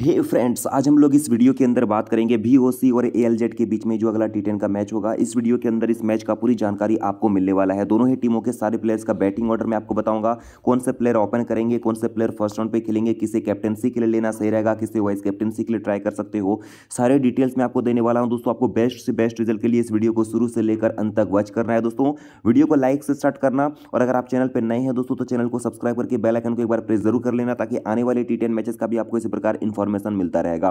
हे hey friends आज हम लोग इस वीडियो के अंदर बात करेंगे भी और ए के बीच में जो अगला टी का मैच होगा इस वीडियो के अंदर इस मैच का पूरी जानकारी आपको मिलने वाला है दोनों ही टीमों के सारे प्लेयर्स का बैटिंग ऑर्डर मैं आपको बताऊंगा कौन से प्लेयर ओपन करेंगे कौन से प्लेयर फर्स्ट राउंड पे खेलेंगे किसे कैप्टनसी के लिए लेना सही रहेगा किसे वाइस कैप्टनसी के लिए ट्राई कर सकते हो सारे डिटेल्स मैं आपको देने वाला हूँ दोस्तों आपको बेस्ट से बेस्ट रिजल्ट के लिए इस वीडियो को शुरू से लेकर अंत तक वॉच करना है दोस्तों वीडियो को लाइक से स्टार्ट करना और अगर आप चैनल पर नए हैं दोस्तों तो चैनल को सब्सक्राइब करके बेलाइकन को एक बार प्रेस जरूर कर लेना ताकि आने वाले टी मैचेस का भी आपको इसी प्रकार इन्फॉर्म इन्फॉर्मेशन मिलता रहेगा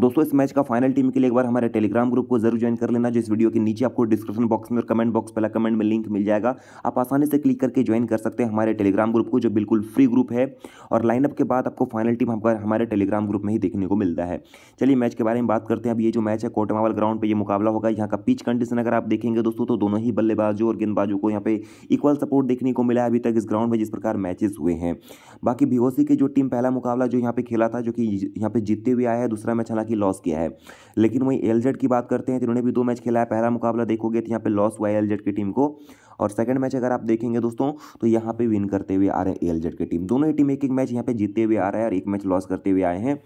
दोस्तों इस मैच का फाइनल टीम के लिए एक बार हमारे टेलीग्राम ग्रुप को जरूर ज्वाइन कर लेना जिस वीडियो के नीचे आपको डिस्क्रिप्शन बॉक्स में और कमेंट बॉक्स पहला कमेंट में लिंक मिल जाएगा आप आसानी से क्लिक करके ज्वाइन कर सकते हैं हमारे टेलीग्राम ग्रुप को जो बिल्कुल फ्री ग्रुप है और लाइनअप के बाद आपको फाइनल टीम हमारे टेलीग्राम ग्रुप में ही देखने को मिलता है चलिए मैच के बारे में बात करते हैं अब ये जो मैच है कोटमावल ग्राउंड पर यह मुकाबला होगा यहाँ का पिच कंडीशन अगर आप देखेंगे दोस्तों तो दोनों ही बल्लेबाजों और गेंदबाजों को यहाँ पे इक्वल सपोर्ट देखने को मिला है अभी तक इस ग्राउंड में जिस प्रकार मैचेस हुए हैं बाकी भिओसी की जो टीम पहला मुकाबला जो यहाँ पे खेला था जो कि यहाँ पे जीतते हुए आया है दूसरा मैच हालांकि लॉस किया है लेकिन वही एल की बात करते हैं तो इन्होंने भी दो मैच खेला है पहला मुकाबला देखोगे तो यहाँ पे लॉस हुआ है एल की टीम को और सेकंड मैच अगर आप देखेंगे दोस्तों तो यहाँ पे विन करते हुए आ रहे हैं एल की टीम दोनों ही टीम एक एक मैच यहाँ पे जीतते हुए आ रहा है और एक मैच लॉस करते हुए आए हैं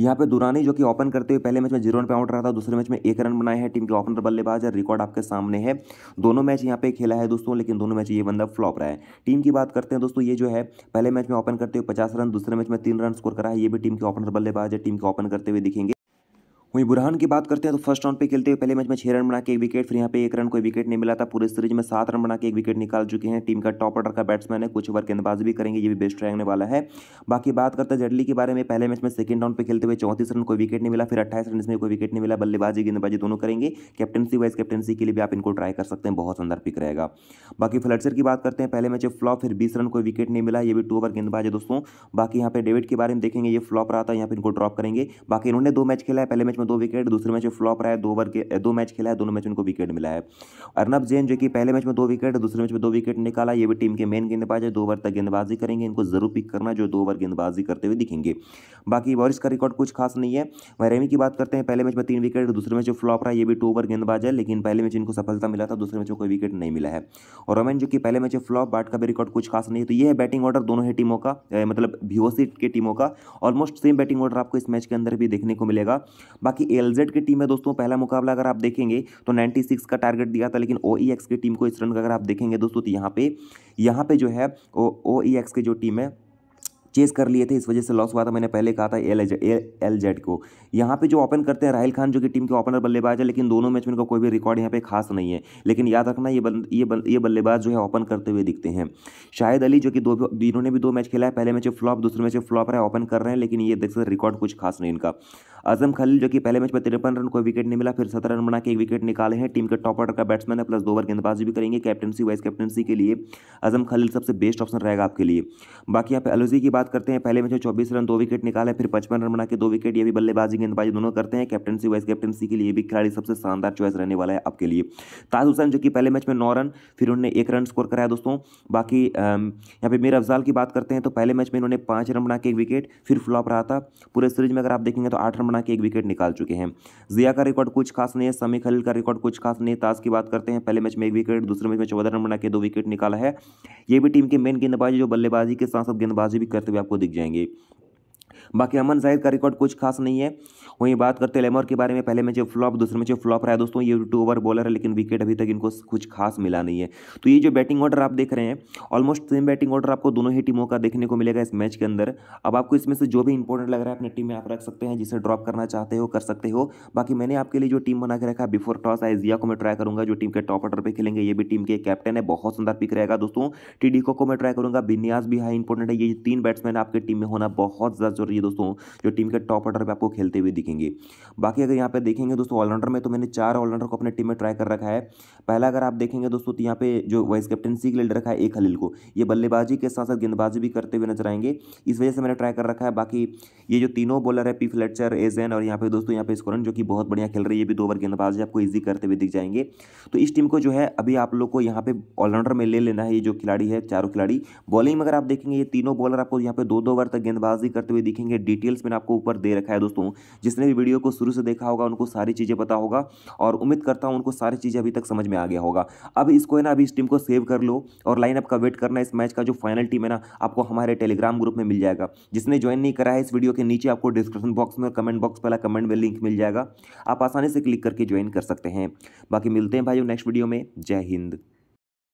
यहाँ पे दुरानी जो कि ओपन करते हुए पहले मैच में जीरो रन पे आउट रहा था दूसरे मैच में एक रन बनाए हैं टीम के ओपनर बल्लेबाज है रिकॉर्ड आपके सामने है दोनों मैच यहाँ पे खेला है दोस्तों लेकिन दोनों मैच ये बंदा फ्लॉप रहा है टीम की बात करते हैं दोस्तों ये जो है पहले मैच में ओपन करते हुए पचास रन दूसरे मैच में तीन रन स्कोर करा है ये भी टीम के ओपनर बल्लेबाज है टीम के ओपन करते हुए दिखेंगे वहीं बुरहान की बात करते हैं तो फर्स्ट राउंड पे खेलते हुए पहले मैच में छह रन बना के एक विकेट फिर यहाँ पे एक रन कोई विकेट नहीं मिला था पूरे सीरीज में सात रन बना के एक विकेट निकाल चुके हैं टीम का टॉप ऑर्डर का बैट्समैन है कुछ ओवर गेंदबाजी भी करेंगे ये भी बेस्ट रहने वाला है बाकी बात करते हैं जडली के बारे में पहले मैच में सेकंड राउंड पर खेलते हुए चौंतीस रन कोई विकेट नहीं मिला फिर अट्ठाईस रन इसमें कोई विकेट नहीं मिला बल्लेबाजी गेंदबाजी दोनों करेंगे कैप्टनसी वाइस कैप्टनसी के लिए भी आप इनको ट्राई कर सकते हैं बहुत सुंदर पिक रहेगा बाकी फ्लटसर की बात करते हैं पहले मैच फ्लॉप फिर बीस रन कोई विकेट नहीं मिला ये भी टू ओवर गेंदबाज है दोस्तों बाकी यहाँ पे डेविड के बारे में देखेंगे ये फ्लॉप रहा था यहाँ पर इनको ड्रॉप करेंगे बाकी इन्होंने दो मैच खेला है पहले मैच में दो विकेट दूसरे मैच में फ्लॉप रहा है दो ओवर के दो मैच खेला है दोनों मैच उनको विकेट मिला है अर्नब जैन जो कि पहले मैच में दो विकेट दूसरे मैच में दो विकेट निकाला ये भी टीम के मेन गेंदबाज है दो ओवर तक गेंदबाजी करेंगे इनको जरूर पिक करना जो दो ओवर गेंदबाजी करते हुए दिखेंगे बाकी बॉरिस का रिकॉर्ड कुछ खास नहीं है वह रेमी की बात करते हैं पहले मैच में तीन विकेट दूसरे मैच में फ्लॉप रहा है ये भी टू ओवर गेंदबाज है लेकिन पहले मैच इनको सफलता मिला था दूसरे मैच में कोई विकेट नहीं मिला है और रोमैन जो कि पहले मैच में फ्लॉप बाट का भी रिकॉर्ड कुछ खास नहीं है तो ये है बैटिंग ऑर्डर दोनों ही टीमों का मतलब भी के टीमों का ऑलमोस्ट सेम बैटिंग ऑर्डर आपको इस मैच के अंदर भी देखने को मिलेगा बाकी जेड की टीम है दोस्तों पहला मुकाबला अगर आप देखेंगे तो 96 का टारगेट दिया था लेकिन ओ e की टीम को इस रन का अगर आप देखेंगे दोस्तों तो यहाँ पे यहाँ पे जो है ओ ई e की जो टीम है चेस कर लिए थे इस वजह से लॉस हुआ था मैंने पहले कहा था एल एल जेड को यहाँ पे जो ओपन करते हैं राहुल खान जो कि टीम के ओपनर बल्लेबाज है लेकिन दोनों मैच में इनका कोई भी रिकॉर्ड यहाँ पे खास नहीं है लेकिन याद रखना ये बल, ये बल, ये बल्लेबाज जो है ओपन करते हुए दिखते हैं शाहिद अली जो कि दो इन्होंने भी दो मैच खेला है पहले मैच फ्लॉप दूसरे मैच फ्लॉप है ओपन कर रहे हैं लेकिन ये देख सकते रिकॉर्ड कुछ खास नहीं इनका आजम खलील जो कि पहले मैच में तिरपन रन कोई विकेट नहीं मिला फिर सत्रह रन बना के एक विकेट निकाले हैं टीम के टॉप ऑर्डर का बैट्समैन है प्लस दो ओवर गेंदबाजी भी करेंगे कैप्टनसी वाइस कैप्टनसी के लिए आजम खलील सबसे बेस्ट ऑप्शन रहेगा आपके लिए बाकी यहाँ पे अलोजी की बात करते हैं पहले मैच में चौबीस रन दो विकेट निकाले फिर पचपन रन बना के दो विकेट ये भी बल्लेबाजी गेंदबाजी दोनों करते हैं कैप्टनसी वाइस कैप्टनसी के लिए भी खिलाड़ी सबसे शानदार चॉइस रहने वाला है आपके लिए ताज हुसैन जो कि पहले मैच में नौ रन फिर उन्होंने एक रन स्कोर कराया दोस्तों बाकी यहाँ पे मीर अफजाल की बात करते हैं तो पहले मैच में इन्होंने पाँच रन बना के एक विकेट फिर फ्लॉप रहा था पूरे सीरीज में अगर आप देखेंगे तो आठ रन बना बना के एक विकेट निकाल चुके हैं जिया का रिकॉर्ड कुछ खास नहीं है समी खलील का रिकॉर्ड कुछ खास नहीं है ताज की बात करते हैं पहले मैच में एक विकेट दूसरे मैच में चौदह रन बना के दो विकेट निकाला है ये भी टीम के मेन गेंदबाजी जो बल्लेबाजी के साथ साथ गेंदबाजी भी करते हुए आपको दिख जाएंगे बाकी अमन जाहिद का रिकॉर्ड कुछ खास नहीं है वहीं बात करते हैं लेमोर के बारे में पहले में जो फ्लॉप दूसरे में जो फ्लॉप रहा है दोस्तों ये टू ओवर बॉलर है लेकिन विकेट अभी तक इनको कुछ खास मिला नहीं है तो ये जो बैटिंग ऑर्डर आप देख रहे हैं ऑलमोस्ट सेम बैटिंग ऑर्डर आपको दोनों ही टीमों का देखने को मिलेगा इस मैच के अंदर अब आपको इसमें से जो भी इंपॉर्टेंट लग रहा है अपनी टीम में आप रख सकते हैं जिसे ड्रॉप करना चाहते हो कर सकते हो बाकी मैंने आपके लिए जो टीम बना के रखा बिफोर टॉस आई जिया को मैं ट्राई करूंगा जो टीम के टॉप ऑर्डर पर खेलेंगे ये भी टीम के कैप्टन है बहुत सुंदर पिक रहेगा दोस्तों डी को मैं ट्राई करूंगा बिन्यास भी हाई इंपॉर्टेंट है ये तीन बैट्समैन आपकी टीम में होना बहुत ज़्यादा रही है दोस्तों जो टीम के टॉप ऑर्डर पर आपको खेलते हुए दिखेंगे बाकी अगर यहाँ पर देखेंगे दोस्तों ऑलराउंडर में तो मैंने चार ऑलराउंडर को अपने टीम में ट्राई कर रखा है पहला अगर आप देखेंगे दोस्तों तो यहाँ पे जो वाइस कैप्टनसी के लिए रखा है एक खलील को ये बल्लेबाजी के साथ साथ गेंदबाजी भी करते हुए नजर आएंगे इस वजह से मैंने ट्राई कर रखा है बाकी ये जो तीनों बॉलर है पी फ्लेचर एजेन और यहाँ पे दोस्तों यहाँ पे स्कोरन जो कि बहुत बढ़िया खेल रही है ये भी दो ओवर गेंदबाजी आपको ईजी करते हुए दिख जाएंगे तो इस टीम को जो है अभी आप लोग को यहाँ पे ऑलराउंडर में ले लेना है ये जो खिलाड़ी है चारों खिलाड़ी बॉलिंग में अगर आप देखेंगे ये तीनों बॉलर आपको यहाँ पे दो दो ओवर तक गेंदबाजी करते हुए दिखेंगे डिटेल्स मैंने आपको ऊपर दे रखा है दोस्तों जिसने भी वीडियो को शुरू से देखा होगा उनको सारी चीज़ें पता होगा और उम्मीद करता हूँ उनको सारी चीज़ें अभी तक समझ में आ गया होगा अब इसको है ना अभी इस टीम को सेव कर लो और लाइनअप का वेट करना इस मैच का जो फाइनल टीम है ना आपको हमारे टेलीग्राम ग्रुप में मिल जाएगा जिसने ज्वाइन नहीं करा है इस वीडियो के नीचे आपको डिस्क्रिप्शन बॉक्स में कमेंट बॉक्स पहला कमेंट में लिंक मिल जाएगा आप आसानी से क्लिक करके ज्वाइन कर सकते हैं बाकी मिलते हैं भाई नेक्स्ट वीडियो में जय हिंद